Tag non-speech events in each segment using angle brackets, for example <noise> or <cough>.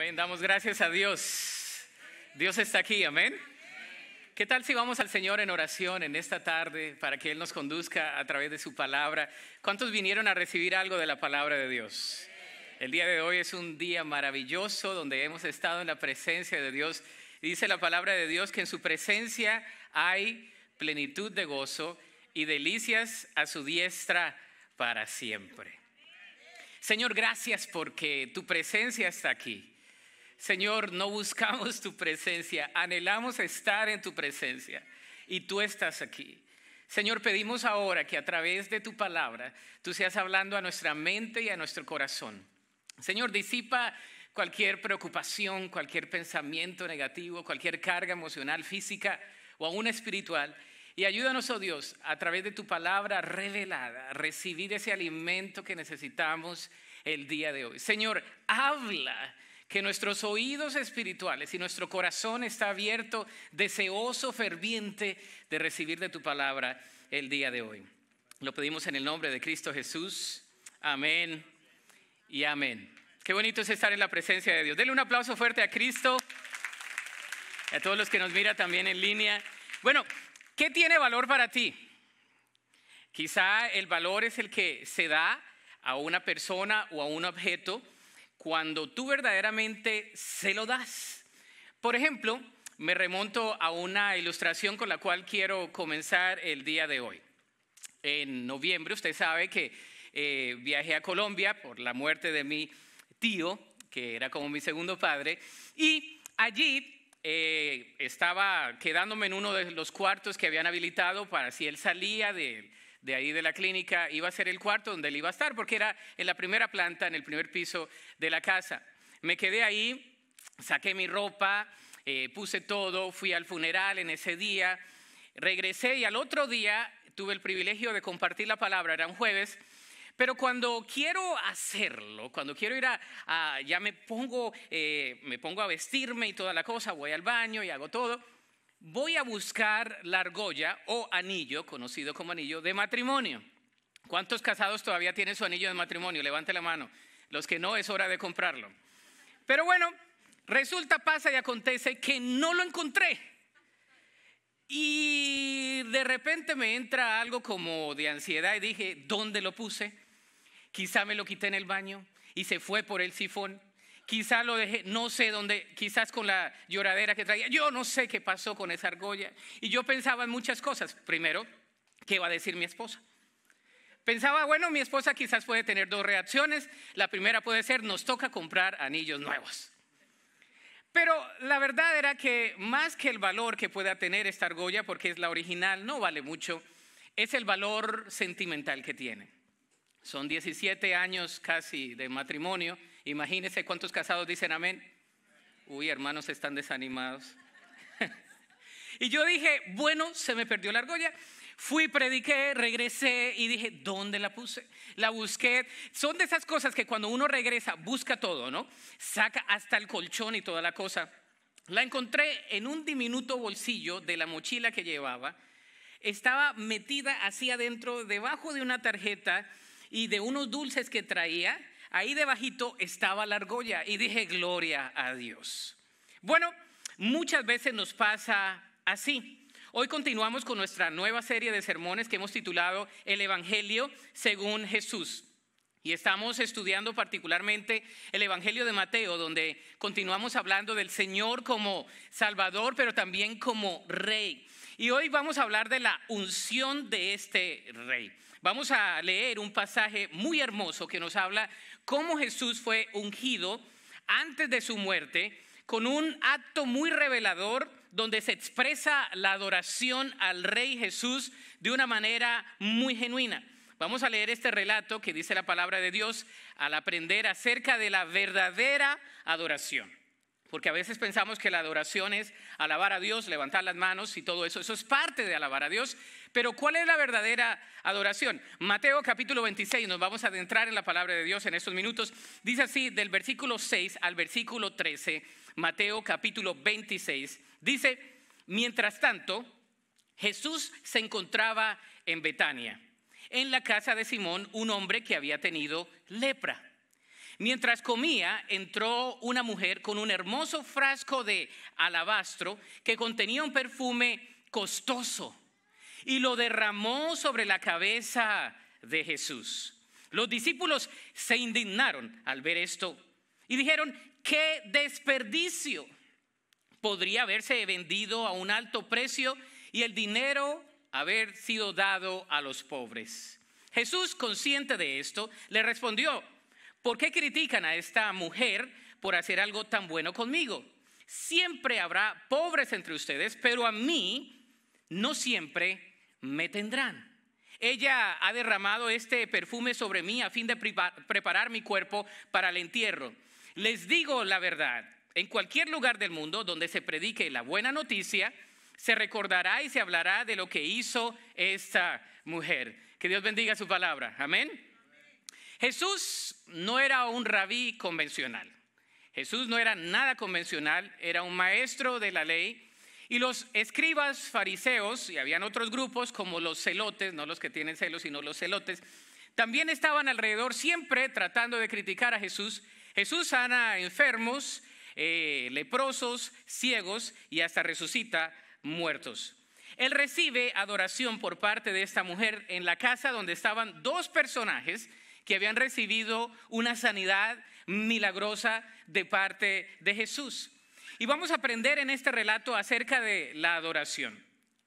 Amén. Damos gracias a Dios. Dios está aquí. Amén. ¿Qué tal si vamos al Señor en oración en esta tarde para que Él nos conduzca a través de su palabra? ¿Cuántos vinieron a recibir algo de la palabra de Dios? El día de hoy es un día maravilloso donde hemos estado en la presencia de Dios. Dice la palabra de Dios que en su presencia hay plenitud de gozo y delicias a su diestra para siempre. Señor, gracias porque tu presencia está aquí. Señor, no buscamos tu presencia, anhelamos estar en tu presencia y tú estás aquí. Señor, pedimos ahora que a través de tu palabra tú seas hablando a nuestra mente y a nuestro corazón. Señor, disipa cualquier preocupación, cualquier pensamiento negativo, cualquier carga emocional, física o aún espiritual. Y ayúdanos, oh Dios, a través de tu palabra revelada, a recibir ese alimento que necesitamos el día de hoy. Señor, habla que nuestros oídos espirituales y nuestro corazón está abierto, deseoso, ferviente de recibir de tu palabra el día de hoy. Lo pedimos en el nombre de Cristo Jesús. Amén y amén. Qué bonito es estar en la presencia de Dios. Dele un aplauso fuerte a Cristo y a todos los que nos mira también en línea. Bueno, ¿qué tiene valor para ti? Quizá el valor es el que se da a una persona o a un objeto cuando tú verdaderamente se lo das. Por ejemplo, me remonto a una ilustración con la cual quiero comenzar el día de hoy. En noviembre, usted sabe que eh, viajé a Colombia por la muerte de mi tío, que era como mi segundo padre, y allí eh, estaba quedándome en uno de los cuartos que habían habilitado para si él salía de, de ahí de la clínica iba a ser el cuarto donde él iba a estar, porque era en la primera planta, en el primer piso de la casa. Me quedé ahí, saqué mi ropa, eh, puse todo, fui al funeral en ese día, regresé y al otro día tuve el privilegio de compartir la palabra, era un jueves. Pero cuando quiero hacerlo, cuando quiero ir a, ya me pongo, eh, me pongo a vestirme y toda la cosa, voy al baño y hago todo voy a buscar la argolla o anillo, conocido como anillo de matrimonio. ¿Cuántos casados todavía tienen su anillo de matrimonio? Levante la mano. Los que no, es hora de comprarlo. Pero bueno, resulta, pasa y acontece que no lo encontré. Y de repente me entra algo como de ansiedad y dije, ¿dónde lo puse? Quizá me lo quité en el baño y se fue por el sifón. Quizás lo dejé, no sé dónde, quizás con la lloradera que traía. Yo no sé qué pasó con esa argolla. Y yo pensaba en muchas cosas. Primero, ¿qué va a decir mi esposa? Pensaba, bueno, mi esposa quizás puede tener dos reacciones. La primera puede ser, nos toca comprar anillos nuevos. Pero la verdad era que más que el valor que pueda tener esta argolla, porque es la original, no vale mucho, es el valor sentimental que tiene. Son 17 años casi de matrimonio Imagínense cuántos casados dicen amén. Uy, hermanos están desanimados. <laughs> y yo dije, bueno, se me perdió la argolla. Fui, prediqué, regresé y dije, ¿dónde la puse? La busqué. Son de esas cosas que cuando uno regresa, busca todo, ¿no? Saca hasta el colchón y toda la cosa. La encontré en un diminuto bolsillo de la mochila que llevaba. Estaba metida así adentro, debajo de una tarjeta y de unos dulces que traía. Ahí debajito estaba la argolla y dije, gloria a Dios. Bueno, muchas veces nos pasa así. Hoy continuamos con nuestra nueva serie de sermones que hemos titulado El Evangelio según Jesús. Y estamos estudiando particularmente el Evangelio de Mateo, donde continuamos hablando del Señor como Salvador, pero también como Rey. Y hoy vamos a hablar de la unción de este Rey. Vamos a leer un pasaje muy hermoso que nos habla cómo Jesús fue ungido antes de su muerte con un acto muy revelador donde se expresa la adoración al Rey Jesús de una manera muy genuina. Vamos a leer este relato que dice la palabra de Dios al aprender acerca de la verdadera adoración. Porque a veces pensamos que la adoración es alabar a Dios, levantar las manos y todo eso. Eso es parte de alabar a Dios. Pero ¿cuál es la verdadera adoración? Mateo capítulo 26, nos vamos a adentrar en la palabra de Dios en estos minutos. Dice así, del versículo 6 al versículo 13, Mateo capítulo 26, dice, mientras tanto, Jesús se encontraba en Betania, en la casa de Simón, un hombre que había tenido lepra. Mientras comía, entró una mujer con un hermoso frasco de alabastro que contenía un perfume costoso y lo derramó sobre la cabeza de Jesús. Los discípulos se indignaron al ver esto y dijeron, qué desperdicio. Podría haberse vendido a un alto precio y el dinero haber sido dado a los pobres. Jesús, consciente de esto, le respondió, ¿por qué critican a esta mujer por hacer algo tan bueno conmigo? Siempre habrá pobres entre ustedes, pero a mí no siempre me tendrán. Ella ha derramado este perfume sobre mí a fin de preparar mi cuerpo para el entierro. Les digo la verdad, en cualquier lugar del mundo donde se predique la buena noticia, se recordará y se hablará de lo que hizo esta mujer. Que Dios bendiga su palabra. Amén. Jesús no era un rabí convencional. Jesús no era nada convencional, era un maestro de la ley y los escribas fariseos, y habían otros grupos como los celotes, no los que tienen celos, sino los celotes, también estaban alrededor siempre tratando de criticar a Jesús. Jesús sana enfermos, eh, leprosos, ciegos y hasta resucita muertos. Él recibe adoración por parte de esta mujer en la casa donde estaban dos personajes que habían recibido una sanidad milagrosa de parte de Jesús. Y vamos a aprender en este relato acerca de la adoración.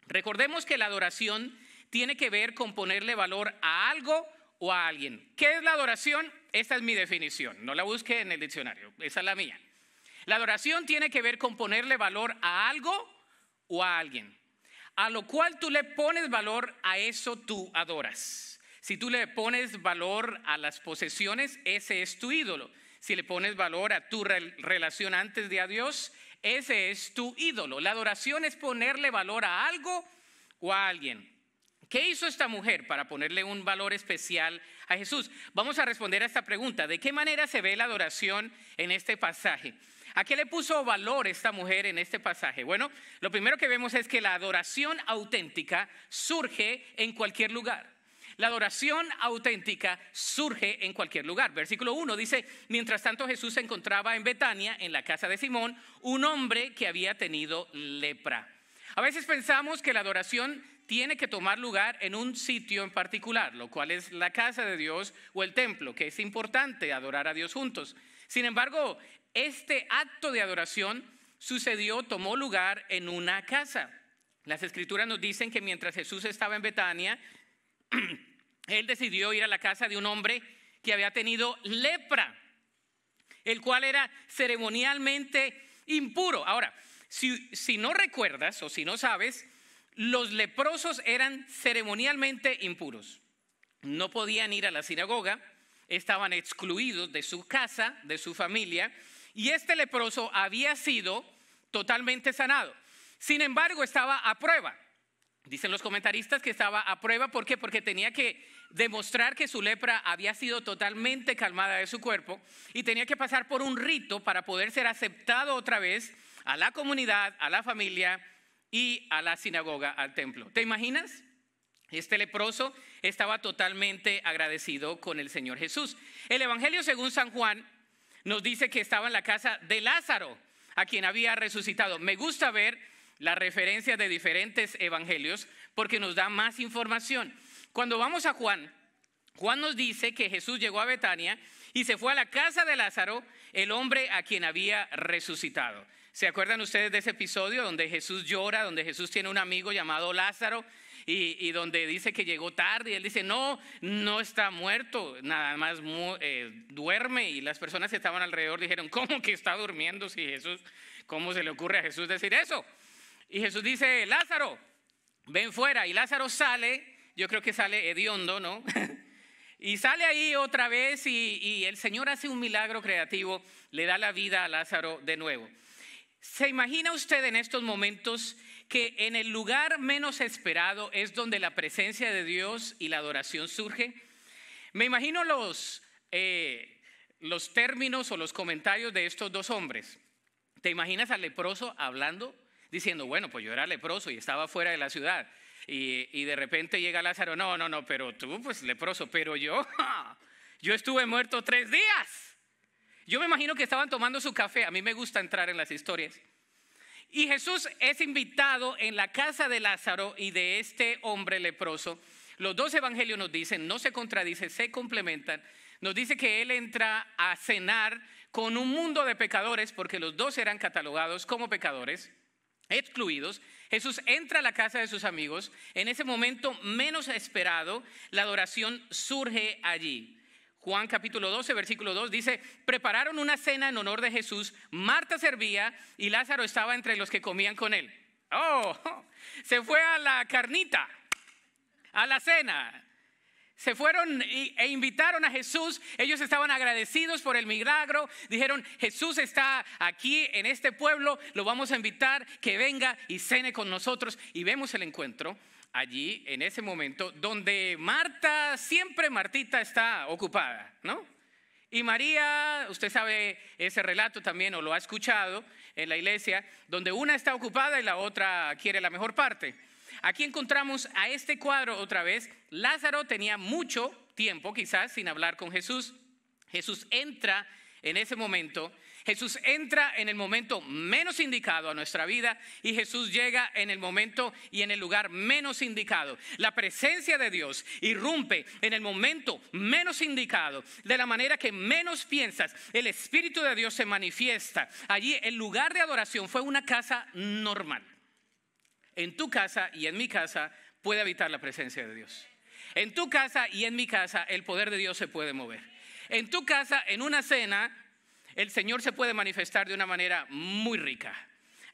Recordemos que la adoración tiene que ver con ponerle valor a algo o a alguien. ¿Qué es la adoración? Esta es mi definición, no la busque en el diccionario, esa es la mía. La adoración tiene que ver con ponerle valor a algo o a alguien, a lo cual tú le pones valor, a eso tú adoras. Si tú le pones valor a las posesiones, ese es tu ídolo. Si le pones valor a tu relación antes de a Dios, ese es tu ídolo. La adoración es ponerle valor a algo o a alguien. ¿Qué hizo esta mujer para ponerle un valor especial a Jesús? Vamos a responder a esta pregunta. ¿De qué manera se ve la adoración en este pasaje? ¿A qué le puso valor esta mujer en este pasaje? Bueno, lo primero que vemos es que la adoración auténtica surge en cualquier lugar. La adoración auténtica surge en cualquier lugar. Versículo 1 dice, mientras tanto Jesús se encontraba en Betania, en la casa de Simón, un hombre que había tenido lepra. A veces pensamos que la adoración tiene que tomar lugar en un sitio en particular, lo cual es la casa de Dios o el templo, que es importante adorar a Dios juntos. Sin embargo, este acto de adoración sucedió, tomó lugar en una casa. Las escrituras nos dicen que mientras Jesús estaba en Betania, <clears throat> él decidió ir a la casa de un hombre que había tenido lepra, el cual era ceremonialmente impuro. Ahora, si, no recuerdas o si no sabes, los leprosos eran ceremonialmente impuros. No podían ir a la sinagoga, estaban excluidos de su casa, de su familia, y este leproso había sido totalmente sanado. Sin embargo, estaba a prueba. Dicen los comentaristas que estaba a prueba, ¿por qué? Porque tenía que demostrar que su lepra había sido totalmente calmada de su cuerpo y tenía que pasar por un rito para poder ser aceptado otra vez a la comunidad, a la familia y a la sinagoga, al templo. ¿Te imaginas? Este leproso estaba totalmente agradecido con el Señor Jesús. El Evangelio según San Juan nos dice que estaba en la casa de Lázaro, a quien había resucitado. Me gusta ver las referencias de diferentes evangelios porque nos da más información. Cuando vamos a Juan, Juan nos dice que Jesús llegó a Betania y se fue a la casa de Lázaro, el hombre a quien había resucitado. ¿Se acuerdan ustedes de ese episodio donde Jesús llora, donde Jesús tiene un amigo llamado Lázaro y, donde dice que llegó tarde y él dice, no, no está muerto, nada más eh, duerme y las personas que estaban alrededor dijeron, ¿cómo que está durmiendo si Jesús, cómo se le ocurre a Jesús decir eso? Y Jesús dice, Lázaro, ven fuera. Y Lázaro sale, yo creo que sale hediondo, ¿no? <laughs> y sale ahí otra vez y, el Señor hace un milagro creativo, le da la vida a Lázaro de nuevo. ¿Se imagina usted en estos momentos que en el lugar menos esperado es donde la presencia de Dios y la adoración surge? Me imagino los, eh, los términos o los comentarios de estos dos hombres. ¿Te imaginas al leproso hablando diciendo, bueno, pues yo era leproso y estaba fuera de la ciudad. Y, de repente llega Lázaro, no, no, no, pero tú pues leproso, pero yo, <laughs> yo estuve muerto tres días. Yo me imagino que estaban tomando su café, a mí me gusta entrar en las historias. Y Jesús es invitado en la casa de Lázaro y de este hombre leproso. Los dos evangelios nos dicen, no se contradicen, se complementan. Nos dice que él entra a cenar con un mundo de pecadores, porque los dos eran catalogados como pecadores excluidos, Jesús entra a la casa de sus amigos, en ese momento menos esperado, la adoración surge allí. Juan capítulo 12, versículo 2 dice, prepararon una cena en honor de Jesús, Marta servía y Lázaro estaba entre los que comían con él. Oh, <laughs> se fue a la carnita, a la cena. Se fueron e invitaron a Jesús. Ellos estaban agradecidos por el milagro. Dijeron, Jesús está aquí en este pueblo, lo vamos a invitar, que venga y cene con nosotros. Y vemos el encuentro allí, en ese momento, donde Marta, siempre Martita está ocupada, ¿no? Y María, usted sabe ese relato también o lo ha escuchado en la iglesia, donde una está ocupada y la otra quiere la mejor parte. Aquí encontramos a este cuadro otra vez. Lázaro tenía mucho tiempo quizás sin hablar con Jesús. Jesús entra en ese momento. Jesús entra en el momento menos indicado a nuestra vida y Jesús llega en el momento y en el lugar menos indicado. La presencia de Dios irrumpe en el momento menos indicado, de la manera que menos piensas. El Espíritu de Dios se manifiesta. Allí el lugar de adoración fue una casa normal en tu casa y en mi casa puede habitar la presencia de Dios. En tu casa y en mi casa el poder de Dios se puede mover. En tu casa, en una cena, el Señor se puede manifestar de una manera muy rica.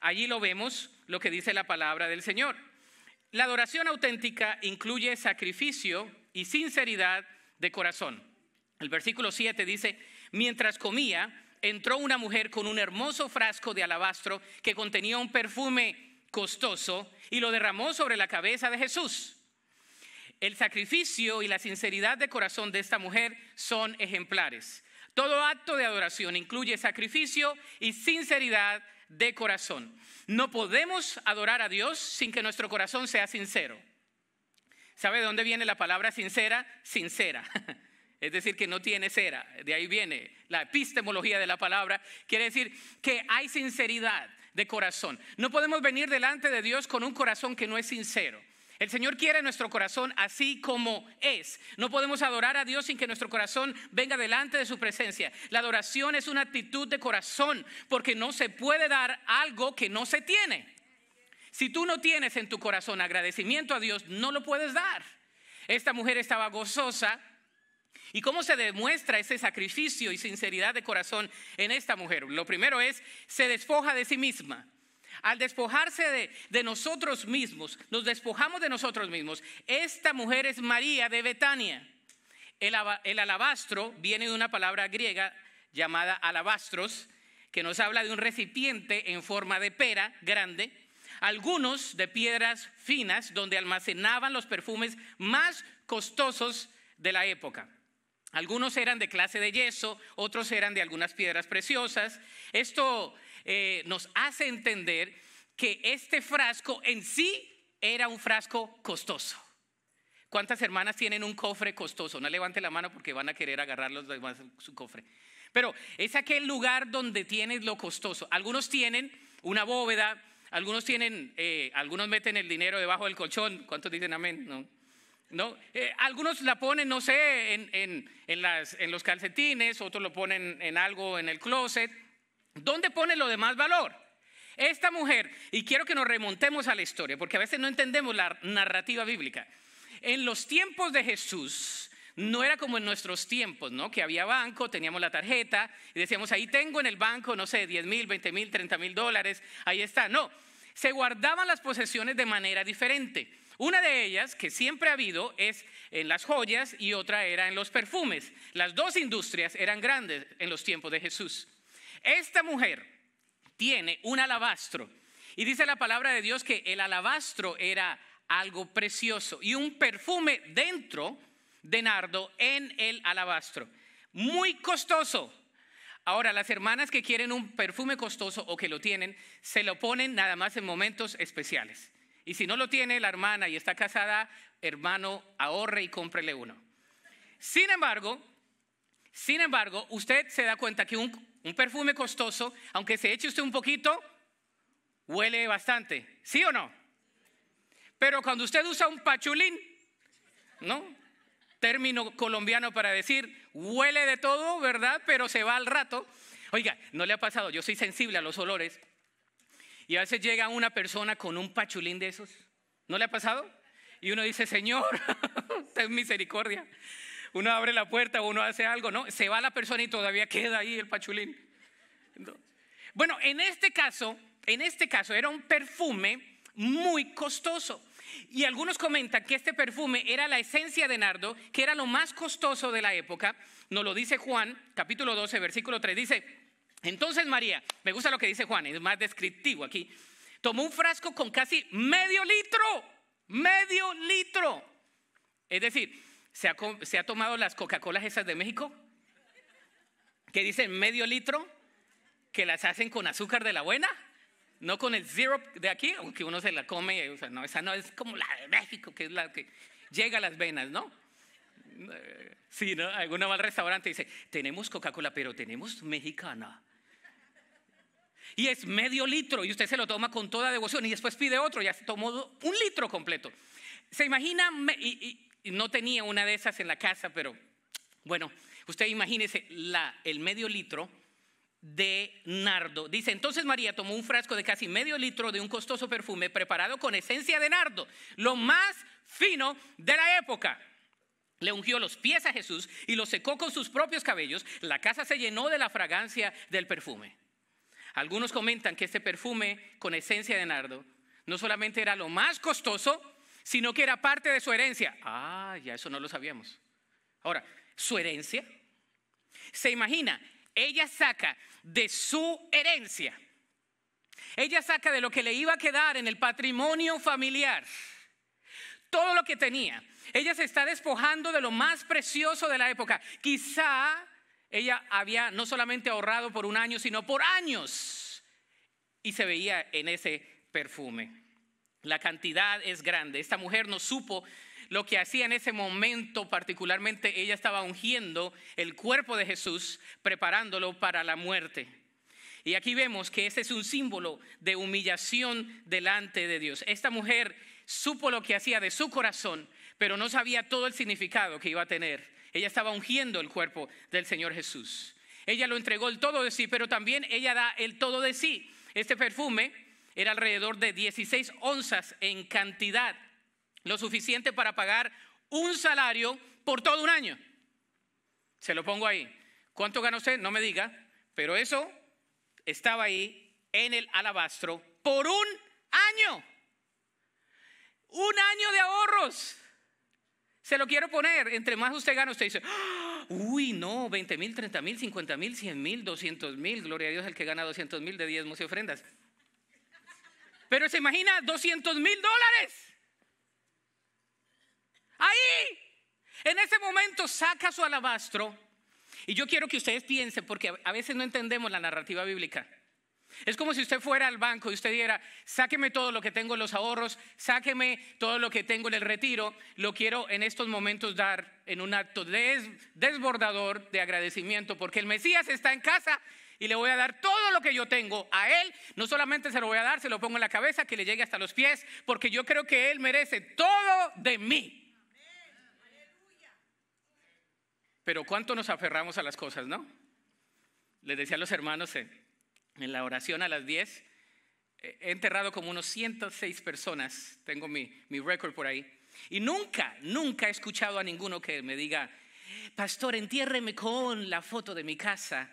Allí lo vemos, lo que dice la palabra del Señor. La adoración auténtica incluye sacrificio y sinceridad de corazón. El versículo 7 dice, mientras comía, entró una mujer con un hermoso frasco de alabastro que contenía un perfume costoso y lo derramó sobre la cabeza de Jesús. El sacrificio y la sinceridad de corazón de esta mujer son ejemplares. Todo acto de adoración incluye sacrificio y sinceridad de corazón. No podemos adorar a Dios sin que nuestro corazón sea sincero. ¿Sabe de dónde viene la palabra sincera? Sincera. <laughs> Es decir, que no tiene cera. De ahí viene la epistemología de la palabra. Quiere decir que hay sinceridad de corazón. No podemos venir delante de Dios con un corazón que no es sincero. El Señor quiere nuestro corazón así como es. No podemos adorar a Dios sin que nuestro corazón venga delante de su presencia. La adoración es una actitud de corazón porque no se puede dar algo que no se tiene. Si tú no tienes en tu corazón agradecimiento a Dios, no lo puedes dar. Esta mujer estaba gozosa ¿Y cómo se demuestra ese sacrificio y sinceridad de corazón en esta mujer? Lo primero es, se despoja de sí misma. Al despojarse de, nosotros mismos, nos despojamos de nosotros mismos. Esta mujer es María de Betania. el alabastro viene de una palabra griega llamada alabastros, que nos habla de un recipiente en forma de pera grande, algunos de piedras finas donde almacenaban los perfumes más costosos de la época. Algunos eran de clase de yeso, otros eran de algunas piedras preciosas. Esto eh, nos hace entender que este frasco en sí era un frasco costoso. ¿Cuántas hermanas tienen un cofre costoso? No levante la mano porque van a querer agarrar los demás su cofre. Pero es aquel lugar donde tienes lo costoso. Algunos tienen una bóveda, algunos tienen, eh, algunos meten el dinero debajo del colchón. ¿Cuántos dicen amén? No. ¿no? Eh, algunos la ponen, no sé, en, en, en, las, en los calcetines, otros lo ponen en algo en el closet. ¿Dónde pone lo de más valor? Esta mujer, y quiero que nos remontemos a la historia, porque a veces no entendemos la narrativa bíblica. En los tiempos de Jesús, no era como en nuestros tiempos, ¿no? Que había banco, teníamos la tarjeta y decíamos, ahí tengo en el banco, no sé, 10 mil, 20 mil, 30 mil dólares, ahí está. No, se guardaban las posesiones de manera diferente. Una de ellas, que siempre ha habido, es en las joyas y otra era en los perfumes. Las dos industrias eran grandes en los tiempos de Jesús. Esta mujer tiene un alabastro y dice la palabra de Dios que el alabastro era algo precioso y un perfume dentro de nardo en el alabastro. Muy costoso. Ahora, las hermanas que quieren un perfume costoso o que lo tienen, se lo ponen nada más en momentos especiales. Y si no lo tiene la hermana y está casada, hermano, ahorre y cómprele uno. Sin embargo, sin embargo, usted se da cuenta que un, un perfume costoso, aunque se eche usted un poquito, huele bastante. ¿Sí o no? Pero cuando usted usa un pachulín, ¿no? Término colombiano para decir, huele de todo, ¿verdad? Pero se va al rato. Oiga, ¿no le ha pasado? Yo soy sensible a los olores. Y a veces llega una persona con un pachulín de esos. ¿No le ha pasado? Y uno dice, Señor, <laughs> ten misericordia. Uno abre la puerta, uno hace algo, ¿no? Se va la persona y todavía queda ahí el pachulín. Bueno, en este caso, en este caso era un perfume muy costoso. Y algunos comentan que este perfume era la esencia de nardo, que era lo más costoso de la época. Nos lo dice Juan, capítulo 12, versículo 3. Dice, entonces María, me gusta lo que dice Juan, es más descriptivo aquí, tomó un frasco con casi medio litro, medio litro. Es decir, se ha, tomado las Coca-Colas esas de México, que dicen medio litro, que las hacen con azúcar de la buena, no con el syrup de aquí, aunque uno se la come, o sea, no, esa no es como la de México, que es la que llega a las venas, ¿no? Eh, sí, ¿no? alguna mal restaurante dice, tenemos Coca-Cola, pero tenemos mexicana y es medio litro y usted se lo toma con toda devoción y después pide otro, ya se tomó un litro completo. ¿Se imagina? Y, no tenía una de esas en la casa, pero bueno, usted imagínese la, el medio litro de nardo. Dice, entonces María tomó un frasco de casi medio litro de un costoso perfume preparado con esencia de nardo, lo más fino de la época. Le ungió los pies a Jesús y lo secó con sus propios cabellos. La casa se llenó de la fragancia del perfume. Algunos comentan que este perfume con esencia de nardo no solamente era lo más costoso, sino que era parte de su herencia. Ah, ya eso no lo sabíamos. Ahora, su herencia, se imagina, ella saca de su herencia, ella saca de lo que le iba a quedar en el patrimonio familiar, todo lo que tenía. Ella se está despojando de lo más precioso de la época. Quizá ella había no solamente ahorrado por un año, sino por años. Y se veía en ese perfume. La cantidad es grande. Esta mujer no supo lo que hacía en ese momento, particularmente ella estaba ungiendo el cuerpo de Jesús, preparándolo para la muerte. Y aquí vemos que ese es un símbolo de humillación delante de Dios. Esta mujer supo lo que hacía de su corazón, pero no sabía todo el significado que iba a tener ella estaba ungiendo el cuerpo del Señor Jesús. Ella lo entregó el todo de sí, pero también ella da el todo de sí. Este perfume era alrededor de 16 onzas en cantidad, lo suficiente para pagar un salario por todo un año. Se lo pongo ahí. ¿Cuánto ganó usted? No me diga, pero eso estaba ahí en el alabastro por un año. Un año de ahorros. Se lo quiero poner, entre más usted gana, usted dice, ah, uy, no, 20 mil, 30 mil, 50 mil, 100 mil, 200 mil, gloria a Dios el que gana 200 mil de diezmos y ofrendas. Pero se imagina 200 mil dólares. Ahí, en ese momento saca su alabastro. Y yo quiero que ustedes piensen, porque a veces no entendemos la narrativa bíblica. Es como si usted fuera al banco y usted diera, sáqueme todo lo que tengo en los ahorros, sáqueme todo lo que tengo en el retiro, lo quiero en estos momentos dar en un acto desbordador de agradecimiento, porque el Mesías está en casa y le voy a dar todo lo que yo tengo a él. No solamente se lo voy a dar, se lo pongo en la cabeza, que le llegue hasta los pies, porque yo creo que él merece todo de mí. Pero cuánto nos aferramos a las cosas, ¿no? Les decía a los hermanos, eh, en la oración a las 10. Eh, he enterrado como unos 106 personas, tengo mi, récord por ahí. Y nunca, nunca he escuchado a ninguno que me diga, pastor, entiérreme con la foto de mi casa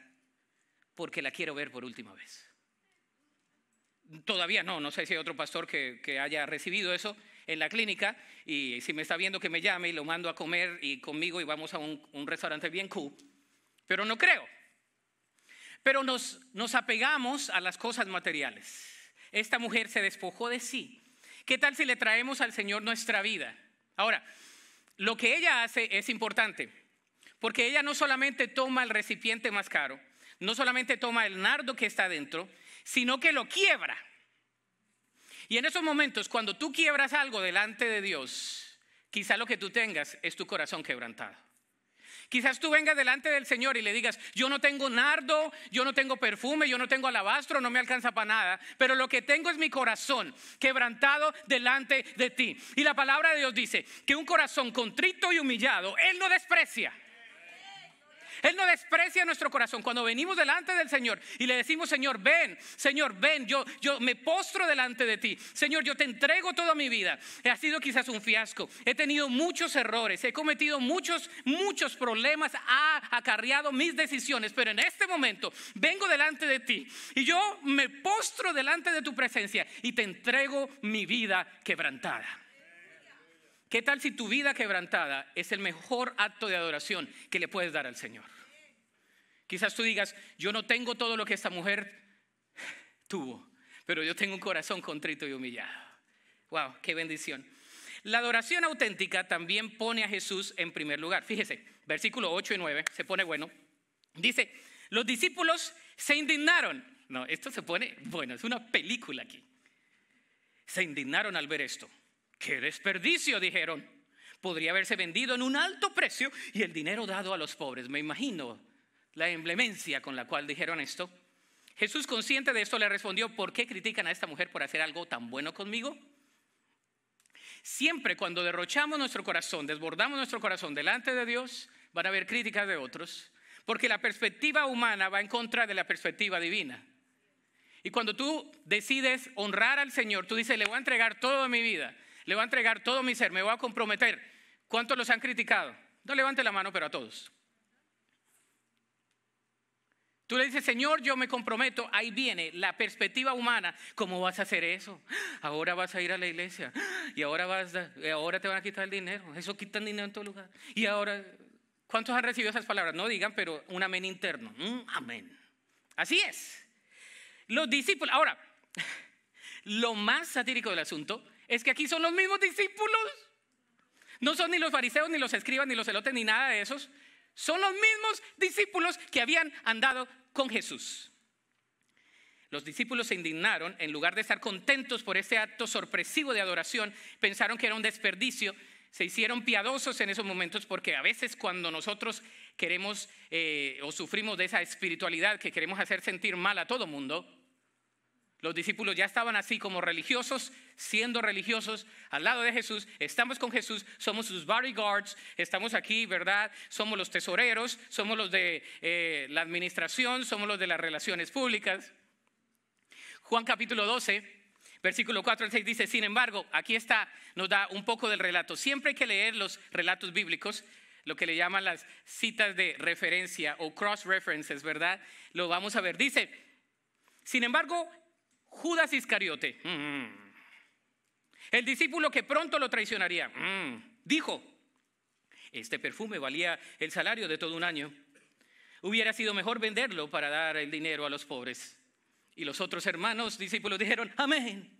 porque la quiero ver por última vez. Todavía no, no sé si hay otro pastor que, haya recibido eso en la clínica y si me está viendo que me llame y lo mando a comer y conmigo y vamos a un, un restaurante bien cool, pero no creo. Pero nos, nos apegamos a las cosas materiales. Esta mujer se despojó de sí. ¿Qué tal si le traemos al Señor nuestra vida? Ahora, lo que ella hace es importante, porque ella no solamente toma el recipiente más caro, no solamente toma el nardo que está dentro, sino que lo quiebra. Y en esos momentos, cuando tú quiebras algo delante de Dios, quizá lo que tú tengas es tu corazón quebrantado. Quizás tú vengas delante del Señor y le digas, yo no tengo nardo, yo no tengo perfume, yo no tengo alabastro, no me alcanza para nada, pero lo que tengo es mi corazón quebrantado delante de ti. Y la palabra de Dios dice que un corazón contrito y humillado, Él no desprecia. Él no desprecia nuestro corazón. Cuando venimos delante del Señor y le decimos, Señor, ven, Señor, ven, yo, yo me postro delante de ti. Señor, yo te entrego toda mi vida. Ha sido quizás un fiasco. He tenido muchos errores. He cometido muchos, muchos problemas. Ha acarreado mis decisiones. Pero en este momento vengo delante de ti y yo me postro delante de tu presencia y te entrego mi vida quebrantada. ¿Qué tal si tu vida quebrantada es el mejor acto de adoración que le puedes dar al Señor? Quizás tú digas, yo no tengo todo lo que esta mujer <sighs> tuvo, pero yo tengo un corazón contrito y humillado. ¡Wow! ¡Qué bendición! La adoración auténtica también pone a Jesús en primer lugar. Fíjese, versículo 8 y 9, se pone bueno. Dice, los discípulos se indignaron. No, esto se pone, bueno, es una película aquí. Se indignaron al ver esto. ¡Qué desperdicio! dijeron. Podría haberse vendido en un alto precio y el dinero dado a los pobres. Me imagino la emblemencia con la cual dijeron esto. Jesús, consciente de esto, le respondió, ¿por qué critican a esta mujer por hacer algo tan bueno conmigo? Siempre cuando derrochamos nuestro corazón, desbordamos nuestro corazón delante de Dios, van a haber críticas de otros, porque la perspectiva humana va en contra de la perspectiva divina. Y cuando tú decides honrar al Señor, tú dices, le voy a entregar toda mi vida, le voy a entregar todo mi ser, me voy a comprometer. ¿Cuántos los han criticado? No levante la mano, pero a todos. Tú le dices, Señor, yo me comprometo. Ahí viene la perspectiva humana. ¿Cómo vas a hacer eso? Ahora vas a ir a la iglesia. Y ahora, vas ahora te van a quitar el dinero. Eso quitan dinero en todo lugar. Y ahora, ¿cuántos han recibido esas palabras? No digan, pero un amén interno. Un amén. Así es. Los discípulos. Ahora, <laughs> lo más satírico del asunto es que aquí son los mismos discípulos. No son ni los fariseos, ni los escribas, ni los elotes, ni nada de esos. Son los mismos discípulos que habían andado con Jesús. Los discípulos se indignaron, en lugar de estar contentos por ese acto sorpresivo de adoración, pensaron que era un desperdicio, se hicieron piadosos en esos momentos porque a veces cuando nosotros queremos eh, o sufrimos de esa espiritualidad que queremos hacer sentir mal a todo mundo, los discípulos ya estaban así como religiosos, siendo religiosos, al lado de Jesús, estamos con Jesús, somos sus bodyguards, estamos aquí, ¿verdad? Somos los tesoreros, somos los de eh, la administración, somos los de las relaciones públicas. Juan capítulo 12, versículo 4 al 6 dice, sin embargo, aquí está, nos da un poco del relato. Siempre hay que leer los relatos bíblicos, lo que le llaman las citas de referencia o cross references, ¿verdad? Lo vamos a ver. Dice, sin embargo, Judas Iscariote, mm. el discípulo que pronto lo traicionaría, mm. dijo, este perfume valía el salario de todo un año. Hubiera sido mejor venderlo para dar el dinero a los pobres. Y los otros hermanos discípulos dijeron, amén.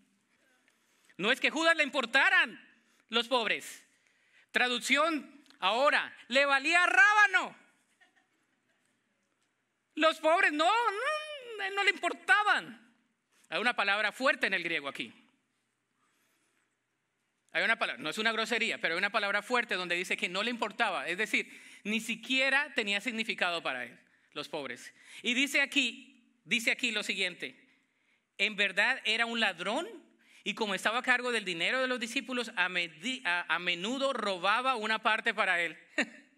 No es que Judas le importaran los pobres. Traducción ahora, le valía rábano. Los pobres no, no, no le importaban. Hay una palabra fuerte en el griego aquí. Hay una palabra, no es una grosería, pero hay una palabra fuerte donde dice que no le importaba, es decir, ni siquiera tenía significado para él, los pobres. Y dice aquí, dice aquí lo siguiente, en verdad era un ladrón y como estaba a cargo del dinero de los discípulos, a menudo robaba una parte para él. <laughs>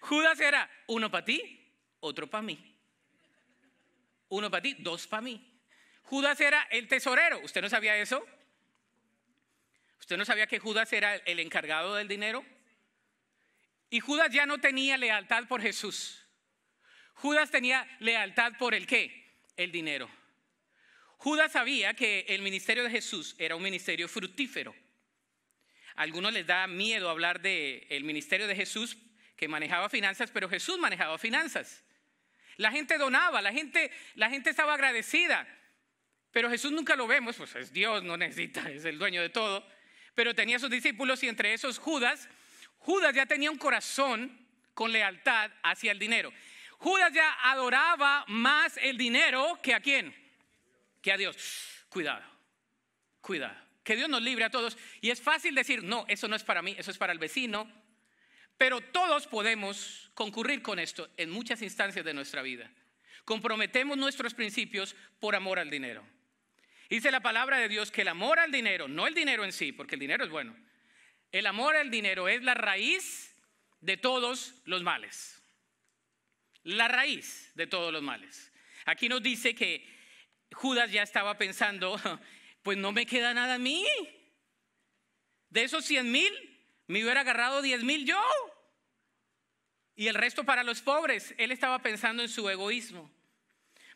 Judas era uno para ti, otro para mí. Uno para ti, dos para mí. Judas era el tesorero. ¿Usted no sabía eso? ¿Usted no sabía que Judas era el encargado del dinero? Y Judas ya no tenía lealtad por Jesús. Judas tenía lealtad por el qué? El dinero. Judas sabía que el ministerio de Jesús era un ministerio fructífero. algunos les da miedo hablar del el ministerio de Jesús que manejaba finanzas, pero Jesús manejaba finanzas. La gente donaba, la gente, la gente estaba agradecida. Pero Jesús nunca lo vemos, pues es Dios, no necesita, <laughs> es el dueño de todo. Pero tenía sus discípulos y entre esos Judas. Judas ya tenía un corazón con lealtad hacia el dinero. Judas ya adoraba más el dinero que a quién, que a Dios. Cuidado, cuidado. Que Dios nos libre a todos. Y es fácil decir, no, eso no es para mí, eso es para el vecino. Pero todos podemos concurrir con esto en muchas instancias de nuestra vida. Comprometemos nuestros principios por amor al dinero. Dice la palabra de Dios que el amor al dinero, no el dinero en sí, porque el dinero es bueno, el amor al dinero es la raíz de todos los males. La raíz de todos los males. Aquí nos dice que Judas ya estaba pensando, <laughs> pues no me queda nada a mí. De esos 100 mil, me hubiera agarrado 10 mil yo. Y el resto para los pobres. Él estaba pensando en su egoísmo.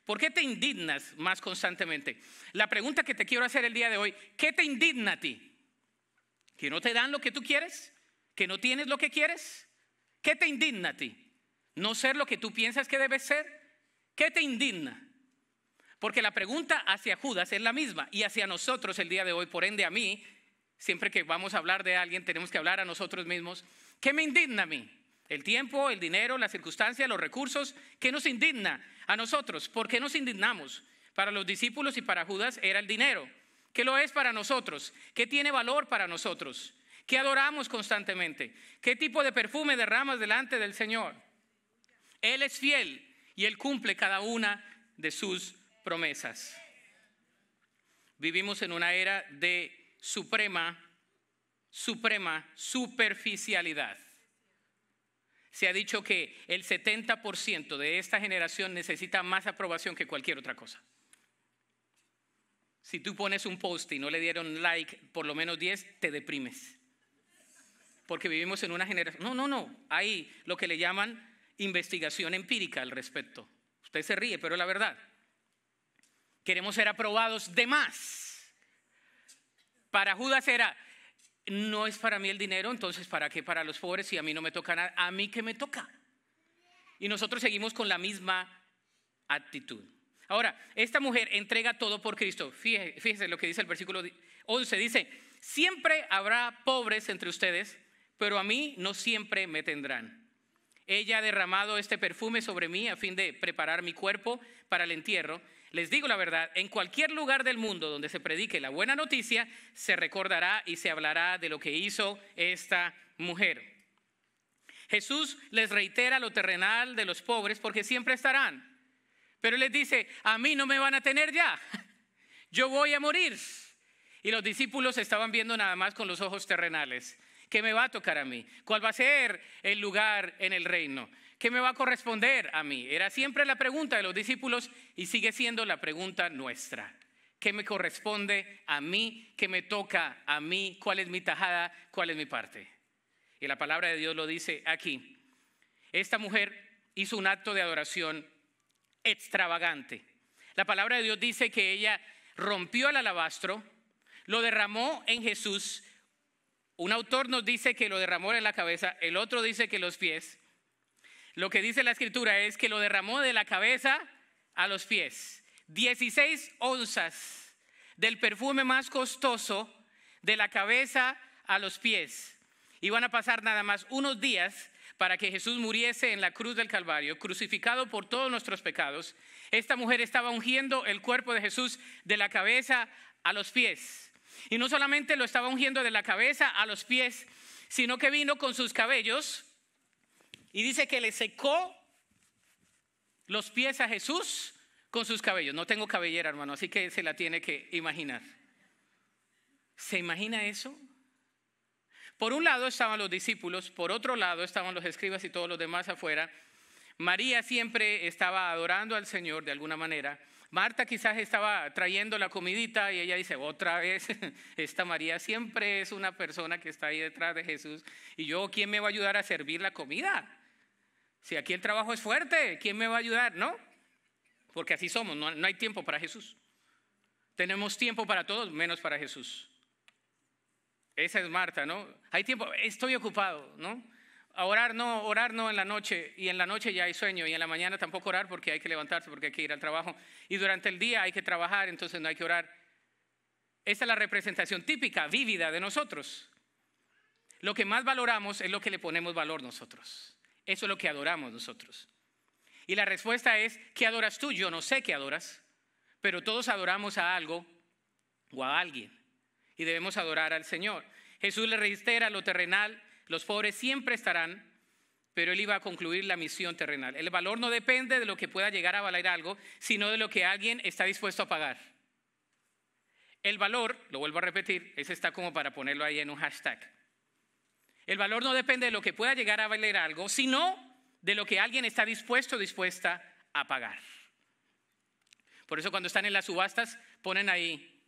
¿Por qué te indignas más constantemente? La pregunta que te quiero hacer el día de hoy, ¿qué te indigna a ti? ¿Que no te dan lo que tú quieres? ¿Que no tienes lo que quieres? ¿Qué te indigna a ti? ¿No ser lo que tú piensas que debes ser? ¿Qué te indigna? Porque la pregunta hacia Judas es la misma y hacia nosotros el día de hoy, por ende a mí, siempre que vamos a hablar de alguien tenemos que hablar a nosotros mismos, ¿qué me indigna a mí? El tiempo, el dinero, la circunstancia, los recursos. ¿Qué nos indigna a nosotros? ¿Por qué nos indignamos? Para los discípulos y para Judas era el dinero. ¿Qué lo es para nosotros? ¿Qué tiene valor para nosotros? ¿Qué adoramos constantemente? ¿Qué tipo de perfume derramas delante del Señor? Él es fiel y Él cumple cada una de sus promesas. Vivimos en una era de suprema, suprema superficialidad se ha dicho que el 70% de esta generación necesita más aprobación que cualquier otra cosa. Si tú pones un post y no le dieron like por lo menos 10, te deprimes. Porque vivimos en una generación... No, no, no. Hay lo que le llaman investigación empírica al respecto. Usted se ríe, pero es la verdad. Queremos ser aprobados de más. Para Judas era, no es para mí el dinero, entonces ¿para qué para los pobres y a mí no me toca nada? A mí que me toca. Y nosotros seguimos con la misma actitud. Ahora, esta mujer entrega todo por Cristo. Fíjese, lo que dice el versículo 11. Dice, siempre habrá pobres entre ustedes, pero a mí no siempre me tendrán. Ella ha derramado este perfume sobre mí a fin de preparar mi cuerpo para el entierro les digo la verdad, en cualquier lugar del mundo donde se predique la buena noticia, se recordará y se hablará de lo que hizo esta mujer. Jesús les reitera lo terrenal de los pobres porque siempre estarán. Pero les dice, a mí no me van a tener ya, <laughs> yo voy a morir. Y los discípulos estaban viendo nada más con los ojos terrenales. ¿Qué me va a tocar a mí? ¿Cuál va a ser el lugar en el reino? ¿Qué me va a corresponder a mí? Era siempre la pregunta de los discípulos y sigue siendo la pregunta nuestra. ¿Qué me corresponde a mí? ¿Qué me toca a mí? ¿Cuál es mi tajada? ¿Cuál es mi parte? Y la palabra de Dios lo dice aquí. Esta mujer hizo un acto de adoración extravagante. La palabra de Dios dice que ella rompió el alabastro, lo derramó en Jesús. Un autor nos dice que lo derramó en la cabeza, el otro dice que los pies. Lo que dice la escritura es que lo derramó de la cabeza a los pies. 16 onzas del perfume más costoso de la cabeza a los pies. Y van a pasar nada más unos días para que Jesús muriese en la cruz del Calvario, crucificado por todos nuestros pecados. Esta mujer estaba ungiendo el cuerpo de Jesús de la cabeza a los pies. Y no solamente lo estaba ungiendo de la cabeza a los pies, sino que vino con sus cabellos y dice que le secó los pies a Jesús con sus cabellos. No tengo cabellera, hermano, así que se la tiene que imaginar. ¿Se imagina eso? Por un lado estaban los discípulos, por otro lado estaban los escribas y todos los demás afuera. María siempre estaba adorando al Señor de alguna manera. Marta quizás estaba trayendo la comidita y ella dice, otra vez, <laughs> esta María siempre es una persona que está ahí detrás de Jesús. ¿Y yo quién me va a ayudar a servir la comida? Si aquí el trabajo es fuerte, ¿quién me va a ayudar? No, porque así somos, no, hay tiempo para Jesús. Tenemos tiempo para todos, menos para Jesús. Esa es Marta, ¿no? Hay tiempo, estoy ocupado, ¿no? A orar no, orar no en la noche, y en la noche ya hay sueño, y en la mañana tampoco orar porque hay que levantarse, porque hay que ir al trabajo, y durante el día hay que trabajar, entonces no hay que orar. Esa es la representación típica, vívida de nosotros. Lo que más valoramos es lo que le ponemos valor nosotros. Eso es lo que adoramos nosotros. Y la respuesta es, ¿qué adoras tú? Yo no sé qué adoras, pero todos adoramos a algo o a alguien. Y debemos adorar al Señor. Jesús le reitera lo terrenal, los pobres siempre estarán, pero él iba a concluir la misión terrenal. El valor no depende de lo que pueda llegar a valer algo, sino de lo que alguien está dispuesto a pagar. El valor, lo vuelvo a repetir, ese está como para ponerlo ahí en un hashtag. El valor no depende de lo que pueda llegar a valer algo, sino de lo que alguien está dispuesto o dispuesta a pagar. Por eso cuando están en las subastas ponen ahí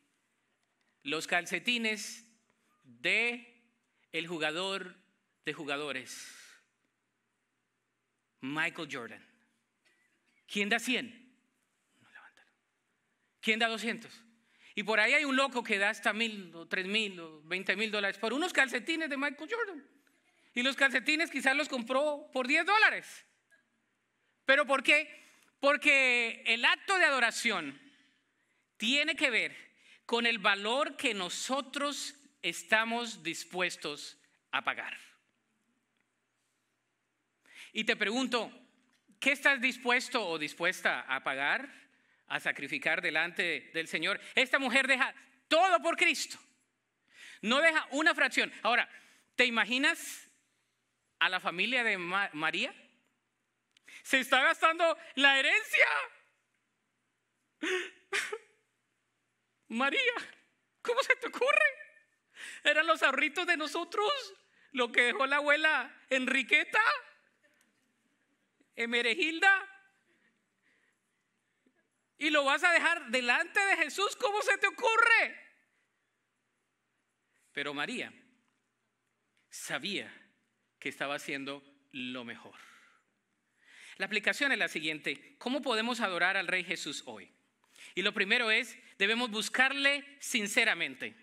los calcetines de el jugador de jugadores, Michael Jordan. ¿Quién da 100? No, ¿Quién da 200? Y por ahí hay un loco que da hasta mil o tres mil o veinte mil dólares por unos calcetines de Michael Jordan. Y los calcetines quizás los compró por diez dólares. ¿Pero por qué? Porque el acto de adoración tiene que ver con el valor que nosotros estamos dispuestos a pagar. Y te pregunto, ¿qué estás dispuesto o dispuesta a pagar? a sacrificar delante del Señor. Esta mujer deja todo por Cristo. No deja una fracción. Ahora, ¿te imaginas a la familia de María? Se está gastando la herencia. <laughs> María, ¿cómo se te ocurre? Eran los ahorritos de nosotros, lo que dejó la abuela Enriqueta, Meregilda y lo vas a dejar delante de Jesús, ¿cómo se te ocurre? Pero María sabía que estaba haciendo lo mejor. La aplicación es la siguiente. ¿Cómo podemos adorar al Rey Jesús hoy? Y lo primero es, debemos buscarle sinceramente.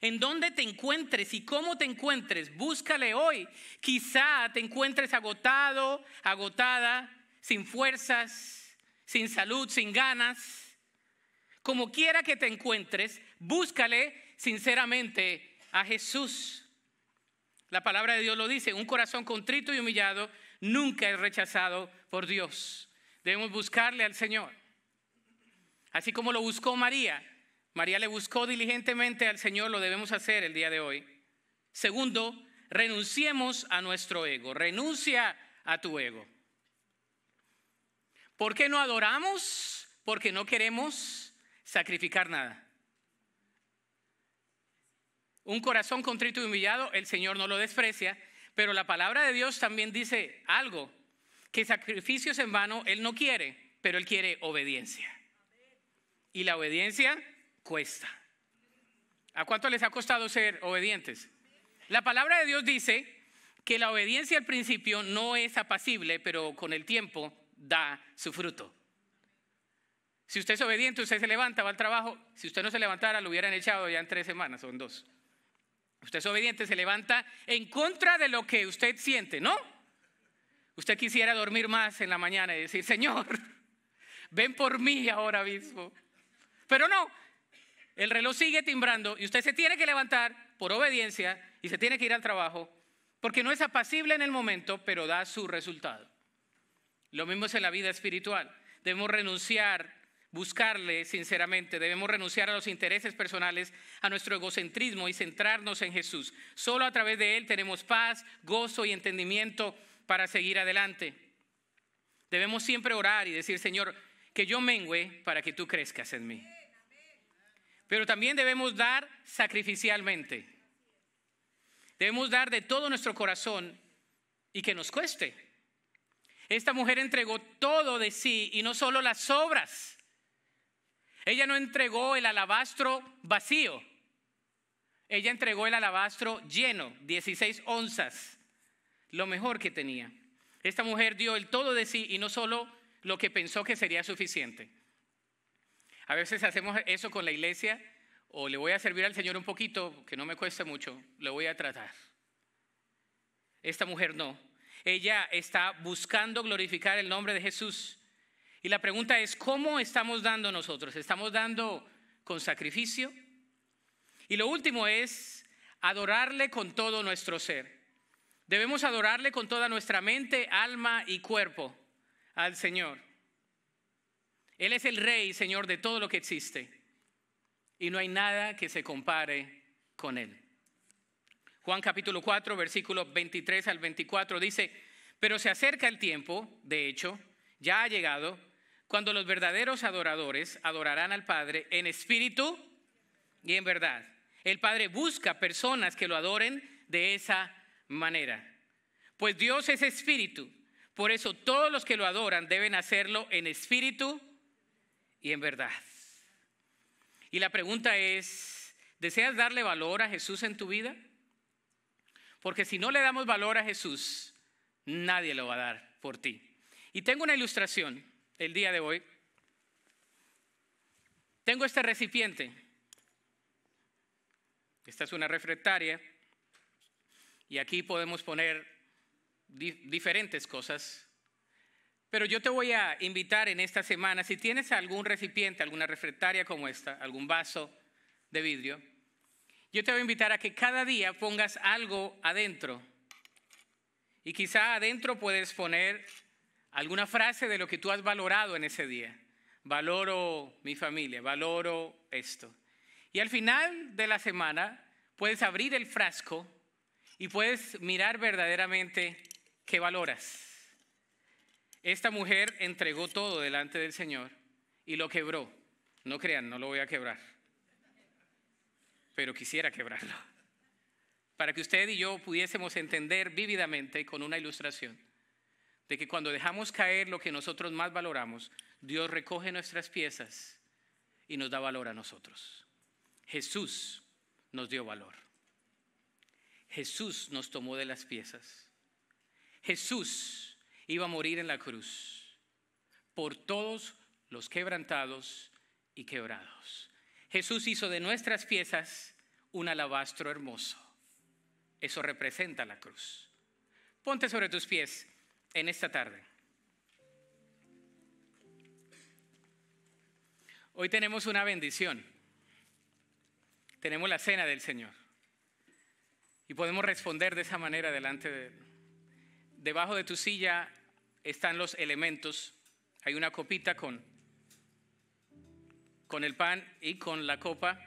En dónde te encuentres y cómo te encuentres, búscale hoy. Quizá te encuentres agotado, agotada, sin fuerzas, sin salud, sin ganas. Como quiera que te encuentres, búscale sinceramente a Jesús. La palabra de Dios lo dice, un corazón contrito y humillado nunca es rechazado por Dios. Debemos buscarle al Señor. Así como lo buscó María, María le buscó diligentemente al Señor, lo debemos hacer el día de hoy. Segundo, renunciemos a nuestro ego, renuncia a tu ego. ¿Por qué no adoramos? Porque no queremos sacrificar nada. Un corazón contrito y humillado, el Señor no lo desprecia, pero la palabra de Dios también dice algo, que sacrificios en vano Él no quiere, pero Él quiere obediencia. Y la obediencia cuesta. ¿A cuánto les ha costado ser obedientes? La palabra de Dios dice que la obediencia al principio no es apacible, pero con el tiempo da su fruto. Si usted es obediente, usted se levanta, va al trabajo. Si usted no se levantara, lo hubieran echado ya en tres semanas o en dos. Usted es obediente, se levanta en contra de lo que usted siente, ¿no? Usted quisiera dormir más en la mañana y decir, Señor, <laughs> ven por mí ahora mismo. Pero no, el reloj sigue timbrando y usted se tiene que levantar por obediencia y se tiene que ir al trabajo porque no es apacible en el momento, pero da su resultado. Lo mismo es en la vida espiritual. Debemos renunciar, buscarle sinceramente, debemos renunciar a los intereses personales, a nuestro egocentrismo y centrarnos en Jesús. Solo a través de Él tenemos paz, gozo y entendimiento para seguir adelante. Debemos siempre orar y decir, Señor, que yo mengüe para que tú crezcas en mí. Pero también debemos dar sacrificialmente. Debemos dar de todo nuestro corazón y que nos cueste. Esta mujer entregó todo de sí y no solo las obras. Ella no entregó el alabastro vacío. Ella entregó el alabastro lleno, 16 onzas, lo mejor que tenía. Esta mujer dio el todo de sí y no solo lo que pensó que sería suficiente. A veces hacemos eso con la iglesia o le voy a servir al Señor un poquito, que no me cueste mucho, le voy a tratar. Esta mujer no, ella está buscando glorificar el nombre de Jesús. Y la pregunta es, ¿cómo estamos dando nosotros? ¿Estamos dando con sacrificio? Y lo último es adorarle con todo nuestro ser. Debemos adorarle con toda nuestra mente, alma y cuerpo al Señor. Él es el Rey, Señor, de todo lo que existe. Y no hay nada que se compare con Él. Juan capítulo 4, versículos 23 al 24 dice, pero se acerca el tiempo, de hecho, ya ha llegado, cuando los verdaderos adoradores adorarán al Padre en espíritu y en verdad. El Padre busca personas que lo adoren de esa manera. Pues Dios es espíritu, por eso todos los que lo adoran deben hacerlo en espíritu y en verdad. Y la pregunta es, ¿deseas darle valor a Jesús en tu vida? Porque si no le damos valor a Jesús, nadie lo va a dar por ti. Y tengo una ilustración el día de hoy. Tengo este recipiente. Esta es una refractaria. Y aquí podemos poner diferentes cosas. Pero yo te voy a invitar en esta semana, si tienes algún recipiente, alguna refractaria como esta, algún vaso de vidrio, yo te voy a invitar a que cada día pongas algo adentro. Y quizá adentro puedes poner alguna frase de lo que tú has valorado en ese día. Valoro mi familia, valoro esto. Y al final de la semana puedes abrir el frasco y puedes mirar verdaderamente qué valoras. Esta mujer entregó todo delante del Señor y lo quebró. No crean, no lo voy a quebrar pero quisiera quebrarlo. <laughs> Para que usted y yo pudiésemos entender vívidamente con una ilustración de que cuando dejamos caer lo que nosotros más valoramos, Dios recoge nuestras piezas y nos da valor a nosotros. Jesús nos dio valor. Jesús nos tomó de las piezas. Jesús iba a morir en la cruz por todos los quebrantados y quebrados. Jesús hizo de nuestras piezas un alabastro hermoso. Eso representa la cruz. Ponte sobre tus pies en esta tarde. Hoy tenemos una bendición. Tenemos la cena del Señor. Y podemos responder de esa manera delante de Él. Debajo de tu silla están los elementos. Hay una copita con con el pan y con la copa.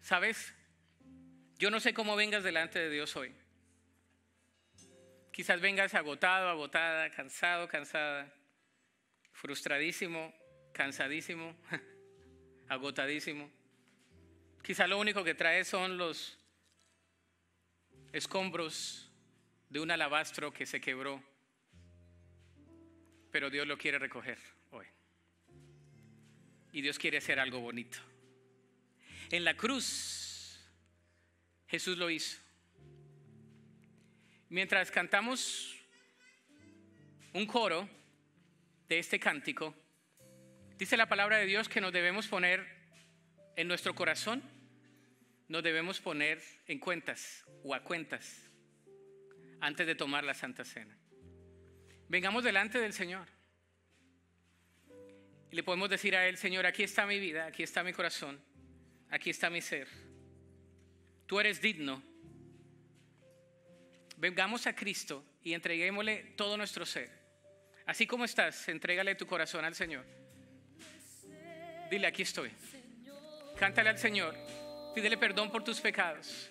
¿Sabes? Yo no sé cómo vengas delante de Dios hoy. Quizás vengas agotado, agotada, cansado, cansada, frustradísimo, cansadísimo, <laughs> agotadísimo. Quizás lo único que traes son los escombros de un alabastro que se quebró pero Dios lo quiere recoger hoy. Y Dios quiere hacer algo bonito. En la cruz, Jesús lo hizo. Mientras cantamos un coro de este cántico, dice la palabra de Dios que nos debemos poner en nuestro corazón, nos debemos poner en cuentas o a cuentas antes de tomar la Santa Cena. Vengamos delante del Señor. Y le podemos decir a Él, Señor, aquí está mi vida, aquí está mi corazón, aquí está mi ser. Tú eres digno. Vengamos a Cristo y entreguémosle todo nuestro ser. Así como estás, entrégale tu corazón al Señor. Dile, aquí estoy. Cántale al Señor. Pídele perdón por tus pecados.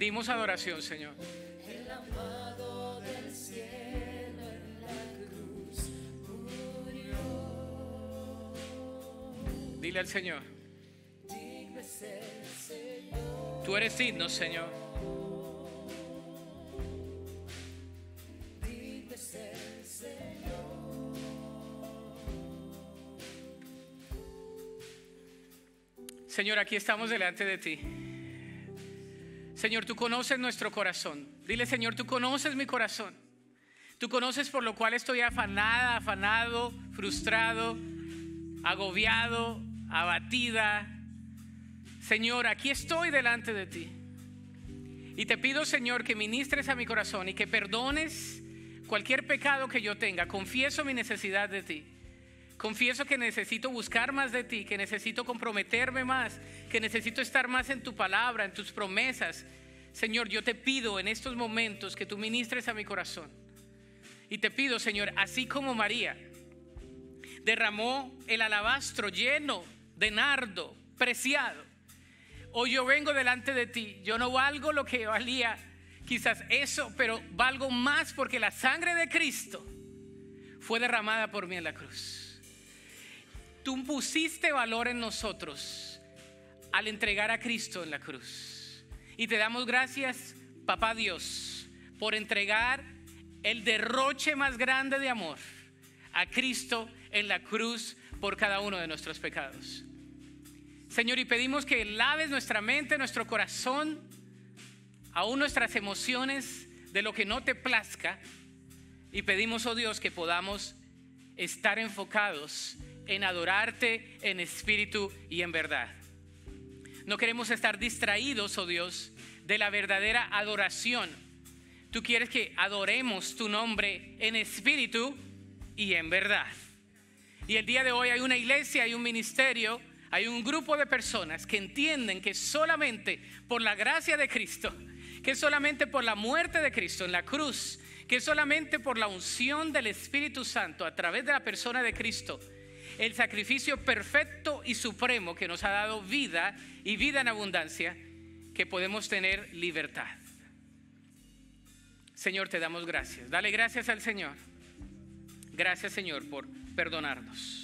Dimos adoración, Señor. El amado del cielo en la cruz murió. Dile al Señor. Tú eres digno, Señor. Señor. Señor, aquí estamos delante de ti. Señor, tú conoces nuestro corazón. Dile, Señor, tú conoces mi corazón. Tú conoces por lo cual estoy afanada, afanado, frustrado, agobiado, abatida. Señor, aquí estoy delante de ti. Y te pido, Señor, que ministres a mi corazón y que perdones cualquier pecado que yo tenga. Confieso mi necesidad de ti. Confieso que necesito buscar más de ti, que necesito comprometerme más, que necesito estar más en tu palabra, en tus promesas. Señor, yo te pido en estos momentos que tú ministres a mi corazón. Y te pido, Señor, así como María derramó el alabastro lleno de nardo, preciado, hoy yo vengo delante de ti, yo no valgo lo que valía quizás eso, pero valgo más porque la sangre de Cristo fue derramada por mí en la cruz. Tú pusiste valor en nosotros al entregar a Cristo en la cruz. Y te damos gracias, papá Dios, por entregar el derroche más grande de amor a Cristo en la cruz por cada uno de nuestros pecados. Señor, y pedimos que laves nuestra mente, nuestro corazón, aún nuestras emociones de lo que no te plazca. Y pedimos, oh Dios, que podamos estar enfocados en adorarte en espíritu y en verdad. No queremos estar distraídos, oh Dios, de la verdadera adoración. Tú quieres que adoremos tu nombre en espíritu y en verdad. Y el día de hoy hay una iglesia, hay un ministerio, hay un grupo de personas que entienden que solamente por la gracia de Cristo, que solamente por la muerte de Cristo en la cruz, que solamente por la unción del Espíritu Santo a través de la persona de Cristo, el sacrificio perfecto y supremo que nos ha dado vida y vida en abundancia, que podemos tener libertad. Señor, te damos gracias. Dale gracias al Señor. Gracias, Señor, por perdonarnos.